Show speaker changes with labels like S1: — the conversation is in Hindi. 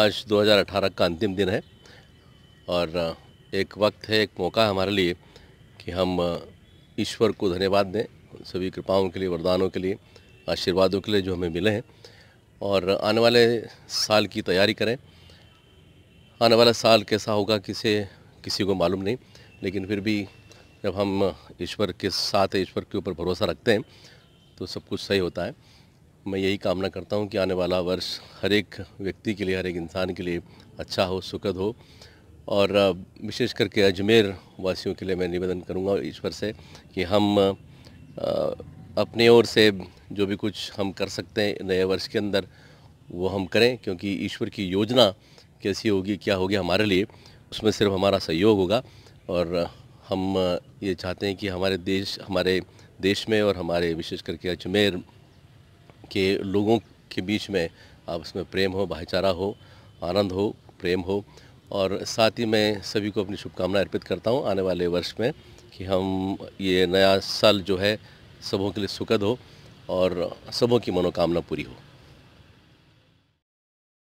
S1: आज 2018 का अंतिम दिन है और एक वक्त है एक मौका हमारे लिए कि हम ईश्वर को धन्यवाद दें सभी कृपाओं के लिए वरदानों के लिए आशीर्वादों के लिए जो हमें मिले हैं और आने वाले साल की तैयारी करें आने वाला साल कैसा होगा किसे किसी को मालूम नहीं लेकिन फिर भी जब हम ईश्वर के साथ ईश्वर के ऊपर भरोसा रखते हैं तो सब कुछ सही होता है मैं यही कामना करता हूँ कि आने वाला वर्ष हर एक व्यक्ति के लिए हर एक इंसान के लिए अच्छा हो सुखद हो और विशेष करके अजमेर वासियों के लिए मैं निवेदन करूँगा ईश्वर से कि हम अपने ओर से जो भी कुछ हम कर सकते हैं नए वर्ष के अंदर वो हम करें क्योंकि ईश्वर की योजना कैसी होगी क्या होगी हमारे लिए उसमें सिर्फ हमारा सहयोग होगा और हम ये चाहते हैं कि हमारे देश हमारे देश में और हमारे विशेष करके अजमेर कि लोगों के बीच में आप उसमें प्रेम हो भाईचारा हो आनंद हो प्रेम हो और साथ ही मैं सभी को अपनी शुभकामनाएं अर्पित करता हूं आने वाले वर्ष में कि हम ये नया साल जो है सबों के लिए सुखद हो और सबों की मनोकामना पूरी हो